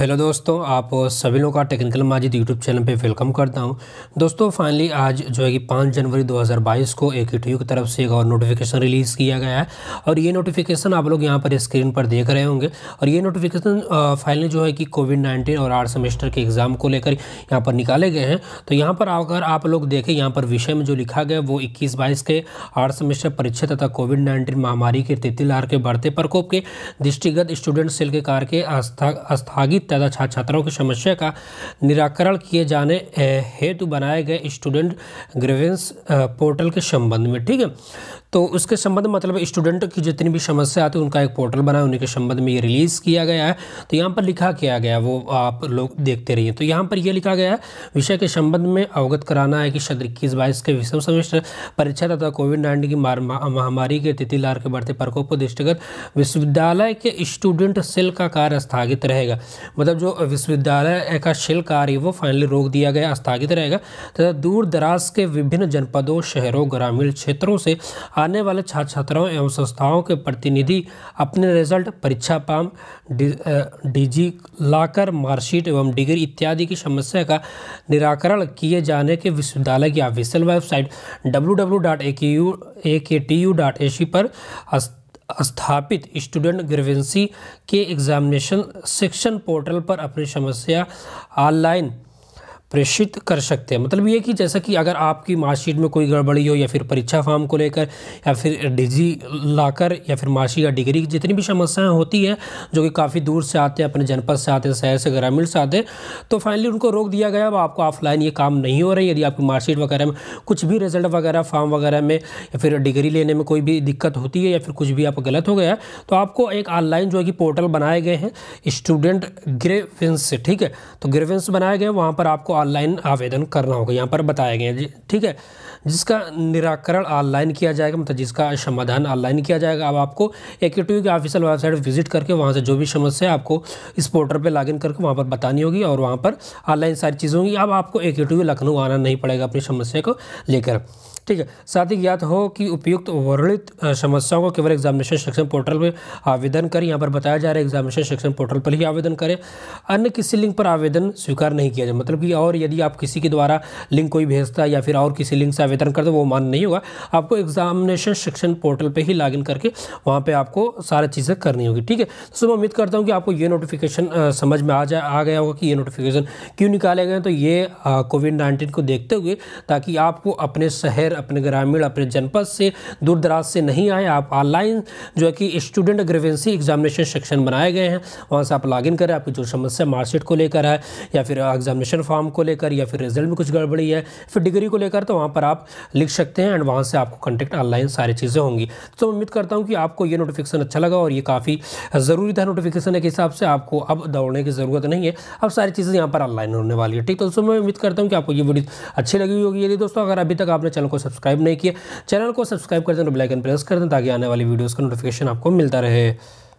hello दोस्तों आप सभी लोगों का टेक्निकल माजिद यूट्यूब चैनल पे वेलकम करता हूं दोस्तों फाइनली आज जो है कि पाँच जनवरी 2022 को एक यूट्यूब की तरफ से एक और नोटिफिकेशन रिलीज़ किया गया है और ये नोटिफिकेशन आप लोग यहां पर स्क्रीन पर देख रहे होंगे और ये नोटिफिकेशन फाइनली जो है कि कोविड नाइन्टीन और आठ सेमेस्टर के एग्ज़ाम को लेकर यहाँ पर निकाले गए हैं तो यहाँ पर अगर आप लोग देखें यहाँ पर विषय में जो लिखा गया वो इक्कीस बाईस के आठ सेमेस्टर परीक्षा तथा कोविड नाइन्टीन महामारी के तितिलार के बढ़ते प्रकोप के दृष्टिगत स्टूडेंट सेल के कार के आस्था आस्थागित तथा छात्र छात्राओं की समस्या का निराकरण किए जाने हेतु बनाए गए स्टूडेंट ग्रेवेंस पोर्टल के संबंध में ठीक है तो उसके संबंध मतलब स्टूडेंट की जितनी भी समस्या आती है उनका एक पोर्टल बना उनके संबंध में ये रिलीज़ किया गया है तो यहाँ पर लिखा किया गया वो आप लोग देखते रहिए तो यहाँ पर यह लिखा गया है विषय के संबंध में अवगत कराना है कि सत्र इक्कीस बाईस के विषम सेमेस्टर परीक्षा तथा कोविड नाइन्टीन की महामारी के तिथि लार के बढ़ते प्रकोप दृष्टिगत विश्वविद्यालय के स्टूडेंट सेल का कार्य स्थगित रहेगा मतलब जो विश्वविद्यालय का शिल कार्य वो फाइनली रोक दिया गया स्थगित रहेगा तथा दूर दराज के विभिन्न जनपदों शहरों ग्रामीण क्षेत्रों से आने वाले छात्र छात्राओं एवं संस्थाओं के प्रतिनिधि अपने रिजल्ट परीक्षा पाम डिजी लाकर मार्कशीट एवं डिग्री इत्यादि की समस्या का निराकरण किए जाने के विश्वविद्यालय की official website W W dot A K U A K T U dot A C पर स्थापित स्टूडेंट ग्रेवेंसी के एग्जामिनेशन सेक्शन पोर्टल पर अपनी समस्या ऑनलाइन प्रेषित कर सकते हैं मतलब ये कि जैसा कि अगर आपकी मार्कशीट में कोई गड़बड़ी हो या फिर परीक्षा फॉर्म को लेकर या फिर डिजी लाकर या फिर मार्कशीट या डिग्री की जितनी भी समस्याएं होती हैं जो कि काफ़ी दूर से आते हैं अपने जनपद से आते हैं शहर से ग्रामीण से आते हैं तो फाइनली उनको रोक दिया गया अब आपको ऑफलाइन ये काम नहीं हो रहा यदि आपकी मार्कशीट वगैरह में कुछ भी रिजल्ट वगैरह फॉर्म वगैरह में या फिर डिग्री लेने में कोई भी दिक्कत होती है या फिर कुछ भी आप गलत हो गया तो आपको एक ऑनलाइन जो है कि पोर्टल बनाए गए हैं स्टूडेंट ग्रेवेंस ठीक है तो ग्रेवेंस बनाए गए वहाँ पर आपको ऑनलाइन आवेदन करना होगा यहाँ पर बताया गया है ठीक है जिसका निराकरण ऑनलाइन किया जाएगा मतलब जिसका समाधान ऑनलाइन किया जाएगा अब आपको एक्यूटिव की ऑफिशियल वेबसाइट विजिट करके वहाँ से जो भी समस्या आपको इस पोर्टल पर लॉगिन करके वहाँ पर बतानी होगी और वहाँ पर ऑनलाइन सारी चीज़ें होंगी अब आपको एक्यूटिव लखनऊ आना नहीं पड़ेगा अपनी समस्या को लेकर ठीक है साथ ही ज्ञात हो कि उपयुक्त वर्णित समस्याओं को केवल एग्जामिनेशन सेक्शन पोर्टल में आवेदन करें यहाँ पर बताया जा रहा है एग्जामिनेशन सेक्शन पोर्टल पर ही आवेदन करें अन्य किसी लिंक पर आवेदन स्वीकार नहीं किया जाए मतलब कि और और यदि आप किसी के द्वारा लिंक कोई भेजता है या फिर और किसी लिंक से आवेदन करते वो मान नहीं होगा आपको एग्जामिनेशन शिक्षण पोर्टल पर ही लॉगिन करके वहाँ पर आपको सारा चीज़ें करनी होगी ठीक है तो मैं उम्मीद करता हूँ कि आपको ये नोटिफिकेशन समझ में आ जाए आ गया होगा कि ये नोटिफिकेशन क्यों निकाले गए तो ये कोविड नाइन्टीन को देखते हुए ताकि आपको अपने शहर अपने ग्रामीण अपने जनपद से दूर दराज से नहीं आए आप ऑनलाइन जो है कि स्टूडेंट ग्रेवेंसी एग्जामिनेशन सेक्शन बनाए गए हैं वहाँ से आप लॉगिन करें आपकी जो समस्या मार्कशीट को लेकर है या फिर एग्जामिनेशन फॉर्म को को लेकर या फिर रिजल्ट में कुछ गड़बड़ी है फिर डिग्री को लेकर तो वहाँ पर आप लिख सकते हैं एंड वहाँ से आपको कॉन्टैक्ट ऑनलाइन सारी चीज़ें होंगी तो उम्मीद करता हूँ कि आपको ये नोटिफिकेशन अच्छा लगा और ये काफ़ी ज़रूरी था नोटिफिकेशन के हिसाब से आपको अब दौड़ने की ज़रूरत नहीं है अब सारी चीज़ें यहाँ पर ऑनलाइन होने वाली है ठीक तो दोस्तों मैं उम्मीद करता हूँ कि आपको ये वीडियो अच्छी लगी होगी यदि दोस्तों अगर अभी तक आपने चैनल को सब्सक्राइब नहीं किया चैनल को सब्सक्राइब कर दें तो एंड प्रेस कर दें ताकि आने वाली वीडियोज़ का नोटिफिकेशन आपको मिलता रहे